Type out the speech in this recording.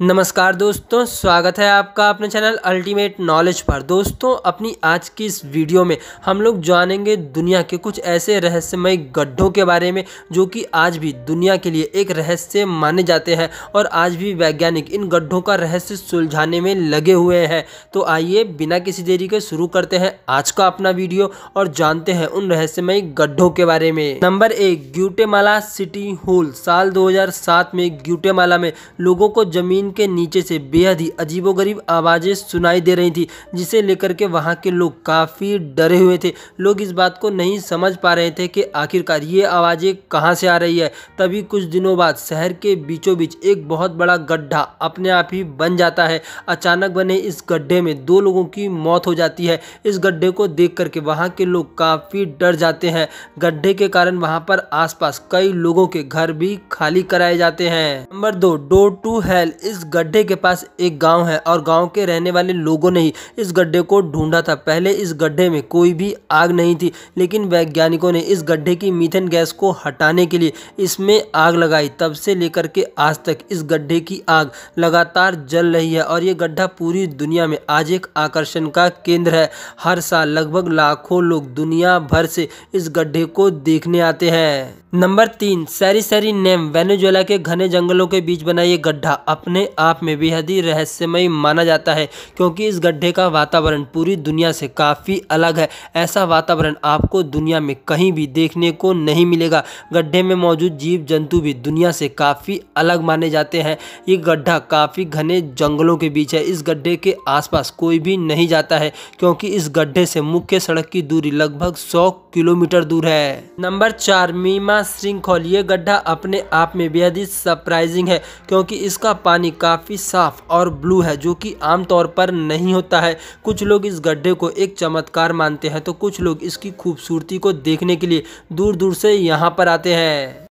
नमस्कार दोस्तों स्वागत है आपका अपने चैनल अल्टीमेट नॉलेज पर दोस्तों अपनी आज की इस वीडियो में हम लोग जानेंगे दुनिया के कुछ ऐसे रहस्यमय गड्ढों के बारे में जो कि आज भी दुनिया के लिए एक रहस्य माने जाते हैं और आज भी वैज्ञानिक इन गड्ढों का रहस्य सुलझाने में लगे हुए हैं तो आइए बिना किसी देरी के शुरू करते हैं आज का अपना वीडियो और जानते हैं उन रहस्यमय गड्ढों के बारे में नंबर एक ग्यूटेमाला सिटी होल साल दो में ग्यूटेमाला में लोगों को जमीन बिल्डिंग के नीचे से बेहद ही अजीबोगरीब आवाज़ें सुनाई दे रही थी जिसे लेकर के वहाँ के लोग काफ़ी डरे हुए थे लोग इस बात को नहीं समझ पा रहे थे कि आखिरकार ये आवाज़ें कहाँ से आ रही है तभी कुछ दिनों बाद शहर के बीचों बीच एक बहुत बड़ा गड्ढा अपने आप ही बन जाता है अचानक बने इस गड्ढे में दो लोगों की मौत हो जाती है इस गड्ढे को देख करके वहाँ के लोग काफ़ी डर जाते हैं गड्ढे के कारण वहाँ पर आस कई लोगों के घर भी खाली कराए जाते हैं नंबर दो डोर टू हेल इस इस गड्ढे के पास एक गांव है और गांव के रहने वाले लोगों ने ही इस गड्ढे को ढूंढा था पहले इस गड्ढे में कोई भी आग नहीं थी लेकिन वैज्ञानिकों ने इस गड्ढे की मीथेन गैस को हटाने के लिए इसमें आग लगाई तब से लेकर के आज तक इस गड्ढे की आग लगातार जल रही है और ये गड्ढा पूरी दुनिया में आज एक आकर्षण का केंद्र है हर साल लगभग लाखों लोग दुनिया भर से इस गड्ढे को देखने आते हैं नंबर तीन सैरी सैरी नेम वेनेजुएला के घने जंगलों के बीच बना ये गड्ढा अपने आप में बेहद ही रहस्यमय माना जाता है क्योंकि इस गड्ढे का वातावरण पूरी दुनिया से काफ़ी अलग है ऐसा वातावरण आपको दुनिया में कहीं भी देखने को नहीं मिलेगा गड्ढे में मौजूद जीव जंतु भी दुनिया से काफ़ी अलग माने जाते हैं ये गड्ढा काफ़ी घने जंगलों के बीच है इस गड्ढे के आसपास कोई भी नहीं जाता है क्योंकि इस गड्ढे से मुख्य सड़क की दूरी लगभग सौ किलोमीटर दूर है नंबर चार मीमा श्रृंखल ये गड्ढा अपने आप में बेहद ही सरप्राइजिंग है क्योंकि इसका पानी काफ़ी साफ और ब्लू है जो कि आमतौर पर नहीं होता है कुछ लोग इस गड्ढे को एक चमत्कार मानते हैं तो कुछ लोग इसकी खूबसूरती को देखने के लिए दूर दूर से यहाँ पर आते हैं